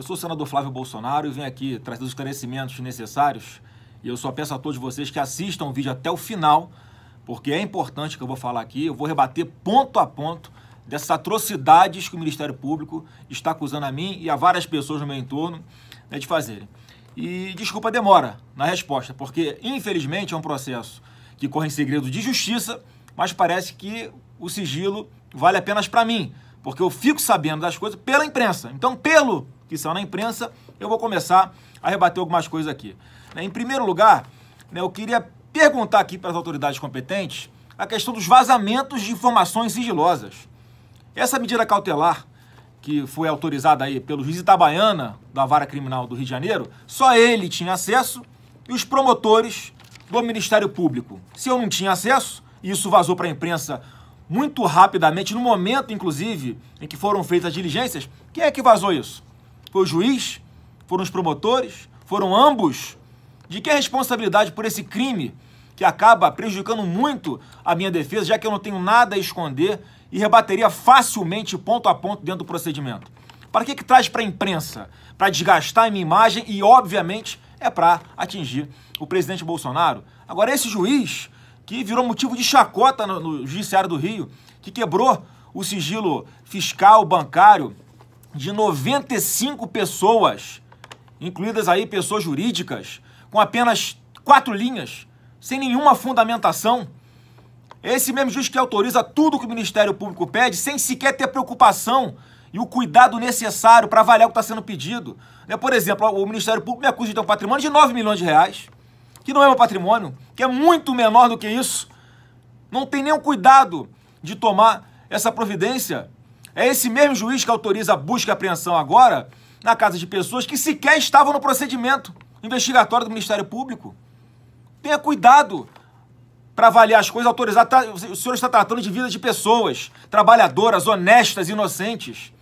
Eu sou o senador Flávio Bolsonaro e venho aqui trazer os esclarecimentos necessários. E eu só peço a todos vocês que assistam o vídeo até o final, porque é importante que eu vou falar aqui. Eu vou rebater ponto a ponto dessas atrocidades que o Ministério Público está acusando a mim e a várias pessoas no meu entorno né, de fazerem. E desculpa a demora na resposta, porque infelizmente é um processo que corre em segredo de justiça, mas parece que o sigilo vale apenas para mim, porque eu fico sabendo das coisas pela imprensa. Então, pelo que são na imprensa, eu vou começar a rebater algumas coisas aqui. Né, em primeiro lugar, né, eu queria perguntar aqui para as autoridades competentes a questão dos vazamentos de informações sigilosas. Essa medida cautelar que foi autorizada aí pelo juiz Itabaiana da Vara Criminal do Rio de Janeiro, só ele tinha acesso e os promotores do Ministério Público. Se eu não tinha acesso, e isso vazou para a imprensa muito rapidamente, no momento, inclusive, em que foram feitas as diligências, quem é que vazou isso? Foi o juiz? Foram os promotores? Foram ambos? De que é a responsabilidade por esse crime que acaba prejudicando muito a minha defesa, já que eu não tenho nada a esconder e rebateria facilmente ponto a ponto dentro do procedimento? Para que, que traz para a imprensa? Para desgastar a minha imagem e, obviamente, é para atingir o presidente Bolsonaro. Agora, esse juiz que virou motivo de chacota no, no Judiciário do Rio, que quebrou o sigilo fiscal, bancário de 95 pessoas, incluídas aí pessoas jurídicas, com apenas quatro linhas, sem nenhuma fundamentação. Esse mesmo juiz que autoriza tudo que o Ministério Público pede, sem sequer ter preocupação e o cuidado necessário para avaliar o que está sendo pedido. Né, por exemplo, o Ministério Público me acusa de ter um patrimônio de 9 milhões de reais, que não é meu patrimônio, que é muito menor do que isso. Não tem nenhum cuidado de tomar essa providência é esse mesmo juiz que autoriza a busca e apreensão agora na casa de pessoas que sequer estavam no procedimento investigatório do Ministério Público. Tenha cuidado para avaliar as coisas, autorizar. Tá, o senhor está tratando de vida de pessoas, trabalhadoras, honestas, inocentes.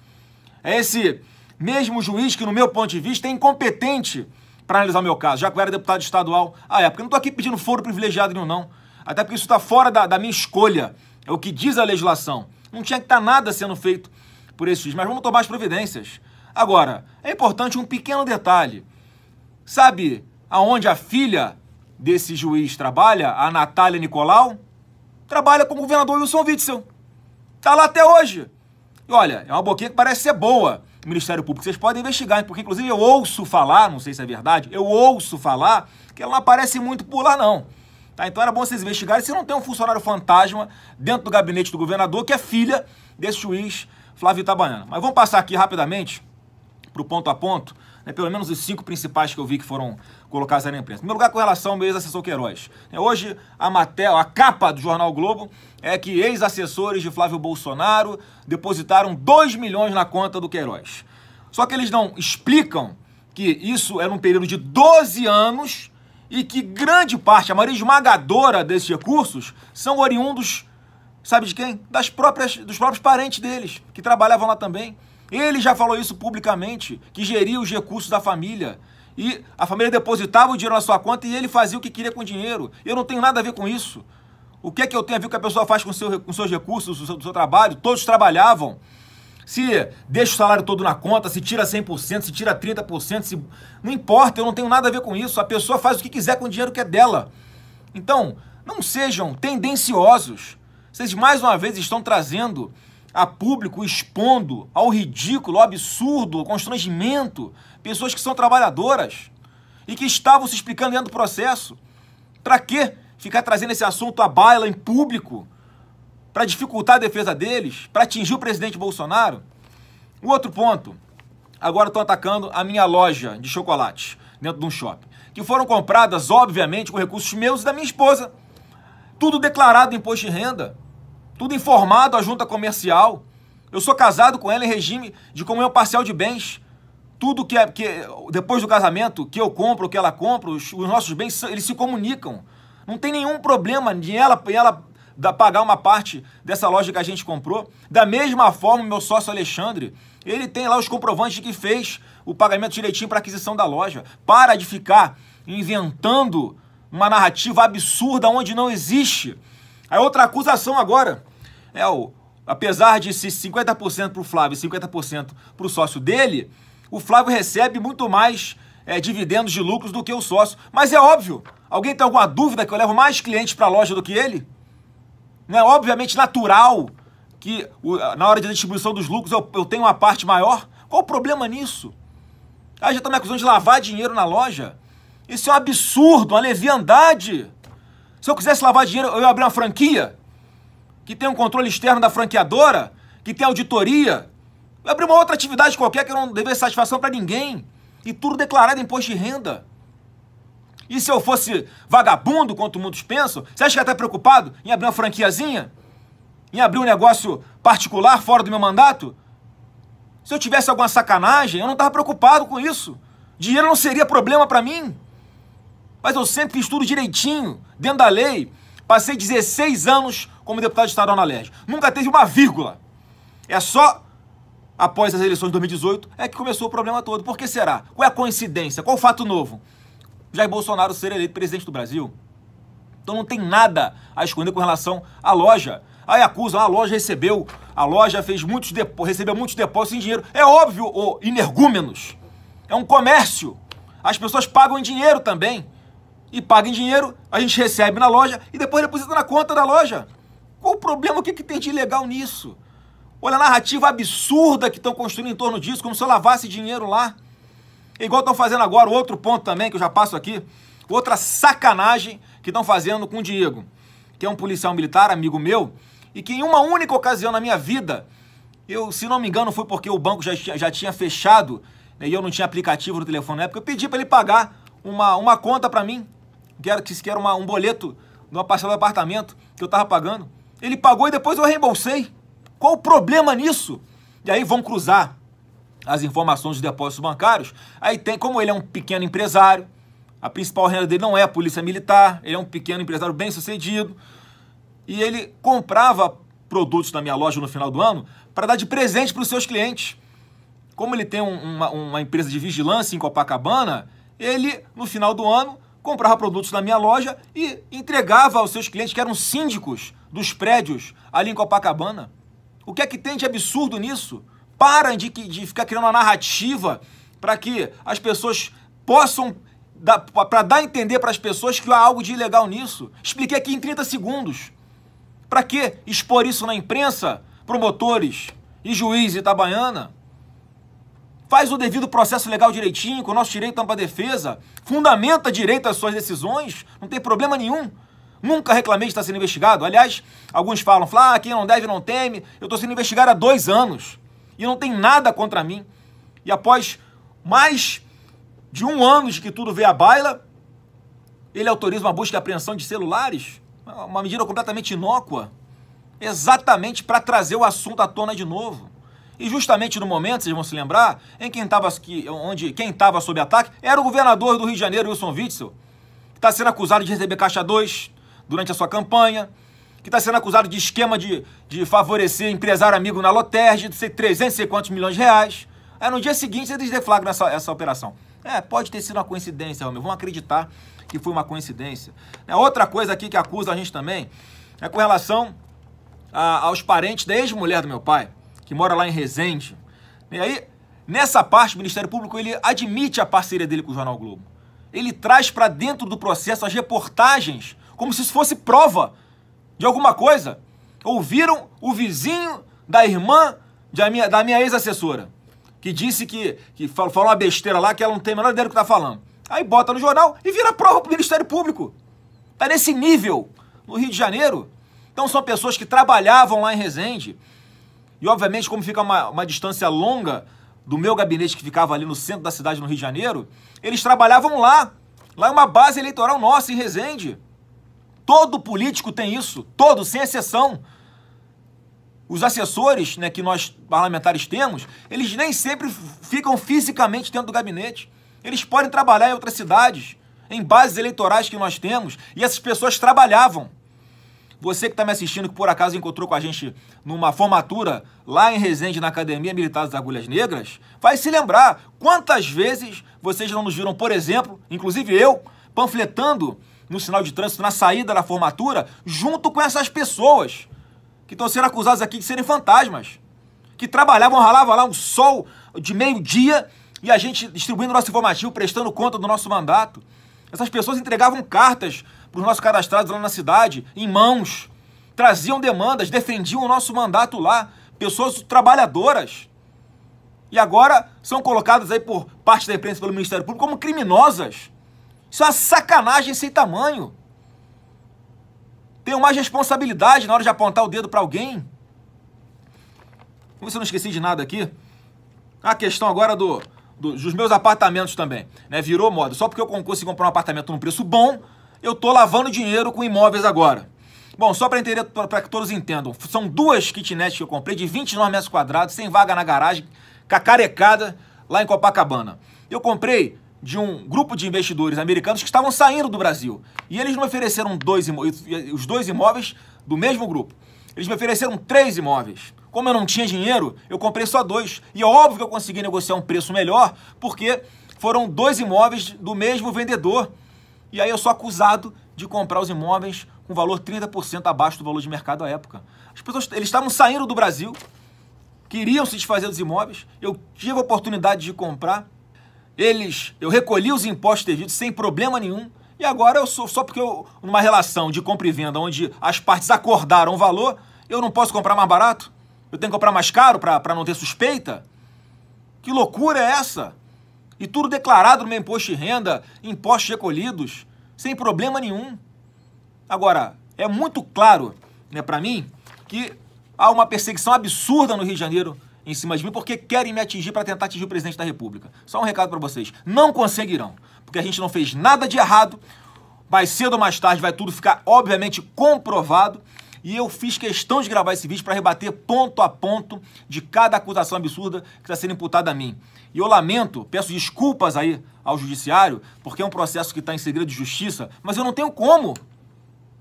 É esse mesmo juiz que, no meu ponto de vista, é incompetente para analisar o meu caso, já que eu era deputado estadual à época. Eu não estou aqui pedindo foro privilegiado nenhum, não. Até porque isso está fora da, da minha escolha. É o que diz a legislação. Não tinha que estar tá nada sendo feito por esse juiz, mas vamos tomar as providências. Agora, é importante um pequeno detalhe. Sabe aonde a filha desse juiz trabalha, a Natália Nicolau? Trabalha com o governador Wilson Witzel. Tá lá até hoje. E olha, é uma boquinha que parece ser boa. no Ministério Público, vocês podem investigar, porque inclusive eu ouço falar, não sei se é verdade, eu ouço falar que ela não aparece muito por lá não. Tá? Então era bom vocês investigarem se não tem um funcionário fantasma dentro do gabinete do governador que é filha desse juiz Flávio Itabaiana. Mas vamos passar aqui rapidamente para o ponto a ponto, né, pelo menos os cinco principais que eu vi que foram colocados na imprensa. Em primeiro lugar, com relação ao ex-assessor Queiroz. É, hoje, a matéria, a capa do Jornal Globo é que ex-assessores de Flávio Bolsonaro depositaram 2 milhões na conta do Queiroz. Só que eles não explicam que isso era um período de 12 anos e que grande parte, a maioria esmagadora desses recursos, são oriundos, sabe de quem? Das próprias, dos próprios parentes deles, que trabalhavam lá também. Ele já falou isso publicamente, que geria os recursos da família. E a família depositava o dinheiro na sua conta e ele fazia o que queria com o dinheiro. Eu não tenho nada a ver com isso. O que é que eu tenho a ver com o que a pessoa faz com, seu, com seus recursos, do seu, do seu trabalho? Todos trabalhavam se deixa o salário todo na conta, se tira 100%, se tira 30%, se... não importa, eu não tenho nada a ver com isso. A pessoa faz o que quiser com o dinheiro que é dela. Então, não sejam tendenciosos. Vocês mais uma vez estão trazendo a público, expondo ao ridículo, ao absurdo, ao constrangimento, pessoas que são trabalhadoras e que estavam se explicando dentro do processo. Para que ficar trazendo esse assunto à baila em público? para dificultar a defesa deles, para atingir o presidente Bolsonaro. Um outro ponto, agora estão atacando a minha loja de chocolates dentro de um shopping, que foram compradas, obviamente, com recursos meus e da minha esposa. Tudo declarado em imposto de renda, tudo informado à junta comercial. Eu sou casado com ela em regime de comunhão parcial de bens. Tudo que, é, que depois do casamento, que eu compro, que ela compra, os, os nossos bens, eles se comunicam. Não tem nenhum problema de ela, ela da, pagar uma parte dessa loja que a gente comprou. Da mesma forma, meu sócio Alexandre, ele tem lá os comprovantes de que fez o pagamento direitinho para aquisição da loja. Para de ficar inventando uma narrativa absurda onde não existe. A outra acusação agora é o apesar de ser 50% para o Flávio e 50% para o sócio dele, o Flávio recebe muito mais é, dividendos de lucros do que o sócio. Mas é óbvio, alguém tem alguma dúvida que eu levo mais clientes para a loja do que ele? é obviamente natural que na hora de distribuição dos lucros eu, eu tenho uma parte maior? Qual o problema nisso? Aí ah, já estão me acusando de lavar dinheiro na loja? Isso é um absurdo, uma leviandade. Se eu quisesse lavar dinheiro, eu ia abrir uma franquia que tem um controle externo da franqueadora, que tem auditoria. Eu ia abrir uma outra atividade qualquer que eu não devesse satisfação para ninguém. E tudo declarado em imposto de renda. E se eu fosse vagabundo, quanto muitos pensam, você acha que ia estar preocupado em abrir uma franquiazinha? Em abrir um negócio particular fora do meu mandato? Se eu tivesse alguma sacanagem, eu não estava preocupado com isso. Dinheiro não seria problema para mim. Mas eu sempre fiz tudo direitinho, dentro da lei. Passei 16 anos como deputado de estadual na LERJ. Nunca teve uma vírgula. É só após as eleições de 2018 é que começou o problema todo. Por que será? Qual é a coincidência? Qual o fato novo? Jair Bolsonaro ser eleito presidente do Brasil. Então não tem nada a esconder com relação à loja. Aí acusam, ah, a loja recebeu, a loja fez muitos recebeu muitos depósitos em dinheiro. É óbvio, o energúmenos. É um comércio. As pessoas pagam em dinheiro também. E pagam em dinheiro, a gente recebe na loja e depois deposita na conta da loja. Qual o problema? O que, que tem de ilegal nisso? Olha a narrativa absurda que estão construindo em torno disso, como se eu lavasse dinheiro lá. Igual estão fazendo agora, outro ponto também que eu já passo aqui, outra sacanagem que estão fazendo com o Diego, que é um policial militar, amigo meu, e que em uma única ocasião na minha vida, eu, se não me engano, foi porque o banco já, já tinha fechado né, e eu não tinha aplicativo no telefone na época, eu pedi para ele pagar uma, uma conta para mim, que era, que era uma, um boleto de uma parcela do apartamento que eu estava pagando. Ele pagou e depois eu reembolsei. Qual o problema nisso? E aí vão cruzar as informações dos depósitos bancários. Aí tem, como ele é um pequeno empresário, a principal renda dele não é a polícia militar, ele é um pequeno empresário bem sucedido. E ele comprava produtos na minha loja no final do ano para dar de presente para os seus clientes. Como ele tem um, uma, uma empresa de vigilância em Copacabana, ele, no final do ano, comprava produtos na minha loja e entregava aos seus clientes, que eram síndicos dos prédios ali em Copacabana. O que é que tem de absurdo nisso? Para de, de ficar criando uma narrativa para que as pessoas possam para dar a entender para as pessoas que há algo de ilegal nisso. Expliquei aqui em 30 segundos. Para que expor isso na imprensa, promotores e juiz Itabaiana? Faz o devido processo legal direitinho, com o nosso direito à defesa, fundamenta direito às suas decisões, não tem problema nenhum. Nunca reclamei de estar sendo investigado. Aliás, alguns falam, ah, quem não deve não teme. Eu estou sendo investigado há dois anos e não tem nada contra mim. E após mais de um ano de que tudo veio à baila, ele autoriza uma busca e apreensão de celulares, uma medida completamente inócua, exatamente para trazer o assunto à tona de novo. E justamente no momento, vocês vão se lembrar, em quem tava, onde quem estava sob ataque era o governador do Rio de Janeiro, Wilson Witzel, que está sendo acusado de receber caixa 2 durante a sua campanha, que está sendo acusado de esquema de, de favorecer empresário amigo na Loterge, de ser 300 e quantos milhões de reais. Aí é, no dia seguinte eles deflagram essa, essa operação. É, pode ter sido uma coincidência, Romeu. Vamos acreditar que foi uma coincidência. É, outra coisa aqui que acusa a gente também é com relação a, aos parentes da ex-mulher do meu pai, que mora lá em Resende. E aí, nessa parte, o Ministério Público ele admite a parceria dele com o Jornal Globo. Ele traz para dentro do processo as reportagens como se isso fosse prova de alguma coisa. Ouviram o vizinho da irmã da minha, da minha ex-assessora, que disse que, que falou, falou uma besteira lá que ela não tem a menor ideia do que está falando. Aí bota no jornal e vira prova para o Ministério Público. Está nesse nível no Rio de Janeiro. Então são pessoas que trabalhavam lá em Resende. E obviamente, como fica uma, uma distância longa do meu gabinete que ficava ali no centro da cidade, no Rio de Janeiro, eles trabalhavam lá. Lá é uma base eleitoral nossa, em Resende. Todo político tem isso, todo, sem exceção. Os assessores né, que nós parlamentares temos, eles nem sempre ficam fisicamente dentro do gabinete. Eles podem trabalhar em outras cidades, em bases eleitorais que nós temos, e essas pessoas trabalhavam. Você que está me assistindo, que por acaso encontrou com a gente numa formatura lá em Resende, na Academia Militar das Agulhas Negras, vai se lembrar quantas vezes vocês não nos viram, por exemplo, inclusive eu, panfletando no sinal de trânsito, na saída da formatura, junto com essas pessoas que estão sendo acusadas aqui de serem fantasmas, que trabalhavam, ralavam lá um sol de meio-dia e a gente distribuindo nosso informativo, prestando conta do nosso mandato. Essas pessoas entregavam cartas para os nossos cadastrados lá na cidade, em mãos, traziam demandas, defendiam o nosso mandato lá, pessoas trabalhadoras. E agora são colocadas aí por parte da imprensa pelo Ministério Público como criminosas. Isso é uma sacanagem sem tamanho. Tenho mais responsabilidade na hora de apontar o dedo para alguém. Como você se eu não esqueci de nada aqui. A questão agora do, do dos meus apartamentos também. Né? Virou moda. Só porque eu consegui comprar um apartamento num preço bom, eu tô lavando dinheiro com imóveis agora. Bom, só para entender, para que todos entendam, são duas kitnets que eu comprei de 29 metros quadrados, sem vaga na garagem, cacarecada, lá em Copacabana. Eu comprei de um grupo de investidores americanos que estavam saindo do Brasil. E eles me ofereceram dois os dois imóveis do mesmo grupo. Eles me ofereceram três imóveis. Como eu não tinha dinheiro, eu comprei só dois. E é óbvio que eu consegui negociar um preço melhor, porque foram dois imóveis do mesmo vendedor. E aí eu sou acusado de comprar os imóveis com valor 30% abaixo do valor de mercado à época. As pessoas, eles estavam saindo do Brasil, queriam se desfazer dos imóveis. Eu tive a oportunidade de comprar eles, eu recolhi os impostos devidos sem problema nenhum, e agora eu sou só porque eu, numa relação de compra e venda onde as partes acordaram o valor, eu não posso comprar mais barato? Eu tenho que comprar mais caro para não ter suspeita? Que loucura é essa? E tudo declarado no meu imposto de renda, impostos recolhidos, sem problema nenhum. Agora, é muito claro né, para mim que há uma perseguição absurda no Rio de Janeiro em cima de mim porque querem me atingir para tentar atingir o presidente da República. Só um recado para vocês: não conseguirão, porque a gente não fez nada de errado. Mais cedo ou mais tarde vai tudo ficar, obviamente, comprovado. E eu fiz questão de gravar esse vídeo para rebater ponto a ponto de cada acusação absurda que está sendo imputada a mim. E eu lamento, peço desculpas aí ao judiciário, porque é um processo que está em segredo de justiça, mas eu não tenho como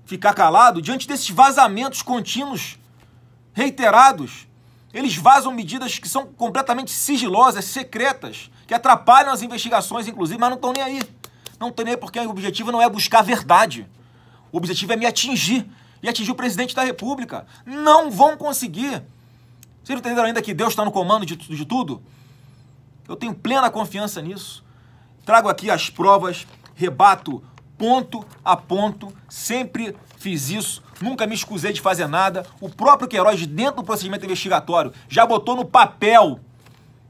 ficar calado diante desses vazamentos contínuos, reiterados, eles vazam medidas que são completamente sigilosas, secretas, que atrapalham as investigações, inclusive, mas não estão nem aí. Não estão nem aí porque o objetivo não é buscar a verdade. O objetivo é me atingir e atingir o presidente da República. Não vão conseguir. Vocês não entenderam ainda que Deus está no comando de, de tudo? Eu tenho plena confiança nisso. Trago aqui as provas, rebato ponto a ponto, sempre fiz isso, nunca me escusei de fazer nada. O próprio Queiroz, dentro do procedimento investigatório, já botou no papel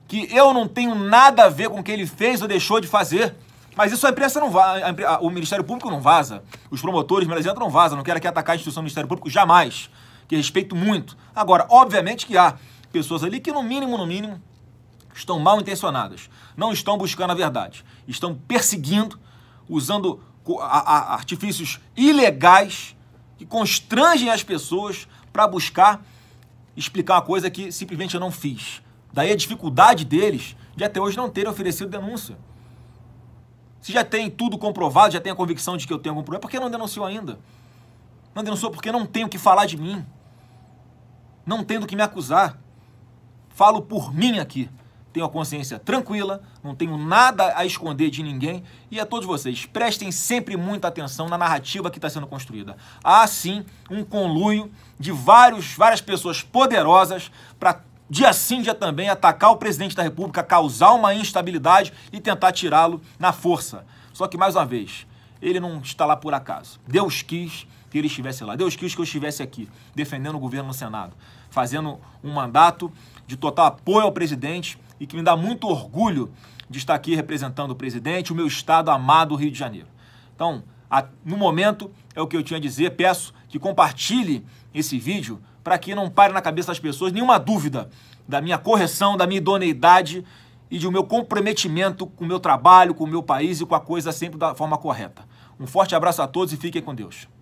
que eu não tenho nada a ver com o que ele fez ou deixou de fazer. Mas isso a imprensa não vaza, o Ministério Público não vaza, os promotores, melhor não vaza não quero aqui atacar a instituição do Ministério Público jamais, que respeito muito. Agora, obviamente que há pessoas ali que, no mínimo, no mínimo, estão mal intencionadas, não estão buscando a verdade, estão perseguindo, usando artifícios ilegais que constrangem as pessoas para buscar explicar uma coisa que simplesmente eu não fiz. Daí a dificuldade deles de até hoje não terem oferecido denúncia. Se já tem tudo comprovado, já tem a convicção de que eu tenho algum problema, por que não denunciou ainda? Não denunciou porque não tem o que falar de mim. Não tem do que me acusar. Falo por mim aqui tenho a consciência tranquila, não tenho nada a esconder de ninguém. E a todos vocês, prestem sempre muita atenção na narrativa que está sendo construída. Há sim um conluio de vários, várias pessoas poderosas para dia sim, dia também, atacar o presidente da República, causar uma instabilidade e tentar tirá-lo na força. Só que, mais uma vez, ele não está lá por acaso. Deus quis que ele estivesse lá. Deus quis que eu estivesse aqui, defendendo o governo no Senado, fazendo um mandato de total apoio ao presidente e que me dá muito orgulho de estar aqui representando o presidente, o meu estado amado, Rio de Janeiro. Então, no momento, é o que eu tinha a dizer. Peço que compartilhe esse vídeo para que não pare na cabeça das pessoas nenhuma dúvida da minha correção, da minha idoneidade e do meu comprometimento com o meu trabalho, com o meu país e com a coisa sempre da forma correta. Um forte abraço a todos e fiquem com Deus.